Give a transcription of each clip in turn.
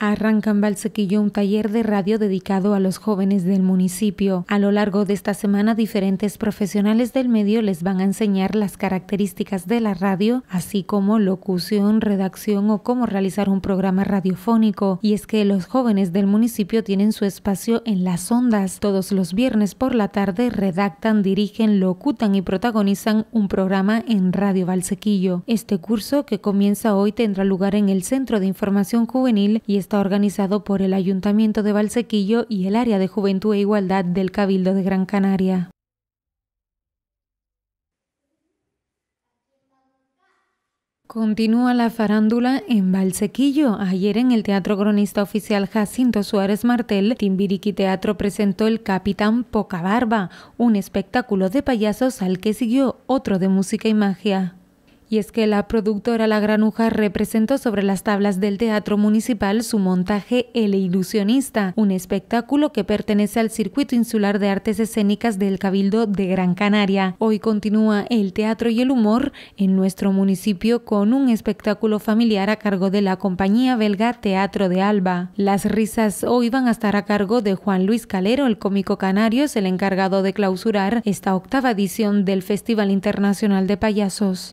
Arrancan Valsequillo un taller de radio dedicado a los jóvenes del municipio. A lo largo de esta semana, diferentes profesionales del medio les van a enseñar las características de la radio, así como locución, redacción o cómo realizar un programa radiofónico. Y es que los jóvenes del municipio tienen su espacio en las ondas. Todos los viernes por la tarde redactan, dirigen, locutan y protagonizan un programa en Radio Valsequillo. Este curso, que comienza hoy, tendrá lugar en el Centro de Información Juvenil y es está organizado por el Ayuntamiento de Valsequillo y el Área de Juventud e Igualdad del Cabildo de Gran Canaria. Continúa la farándula en Valsequillo. Ayer en el Teatro Cronista Oficial Jacinto Suárez Martel, Timbiriqui Teatro presentó El Capitán Poca Barba, un espectáculo de payasos al que siguió otro de música y magia. Y es que la productora La Granuja representó sobre las tablas del Teatro Municipal su montaje El Ilusionista, un espectáculo que pertenece al Circuito Insular de Artes Escénicas del Cabildo de Gran Canaria. Hoy continúa el teatro y el humor en nuestro municipio con un espectáculo familiar a cargo de la compañía belga Teatro de Alba. Las risas hoy van a estar a cargo de Juan Luis Calero, el cómico canario, es el encargado de clausurar esta octava edición del Festival Internacional de Payasos.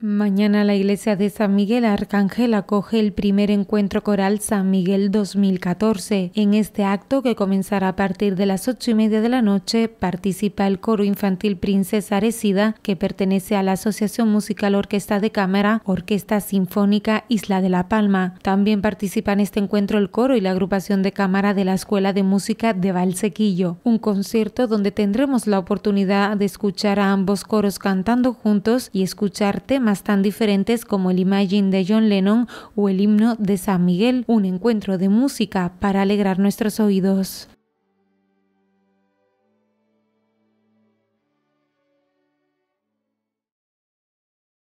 Mañana la iglesia de San Miguel Arcángel acoge el primer encuentro coral San Miguel 2014. En este acto, que comenzará a partir de las ocho y media de la noche, participa el coro infantil Princesa Arecida, que pertenece a la Asociación Musical Orquesta de Cámara, Orquesta Sinfónica Isla de la Palma. También participa en este encuentro el coro y la agrupación de cámara de la Escuela de Música de Valsequillo. Un concierto donde tendremos la oportunidad de escuchar a ambos coros cantando juntos y escuchar temas tan diferentes como el Imagine de John Lennon o el himno de San Miguel, un encuentro de música para alegrar nuestros oídos.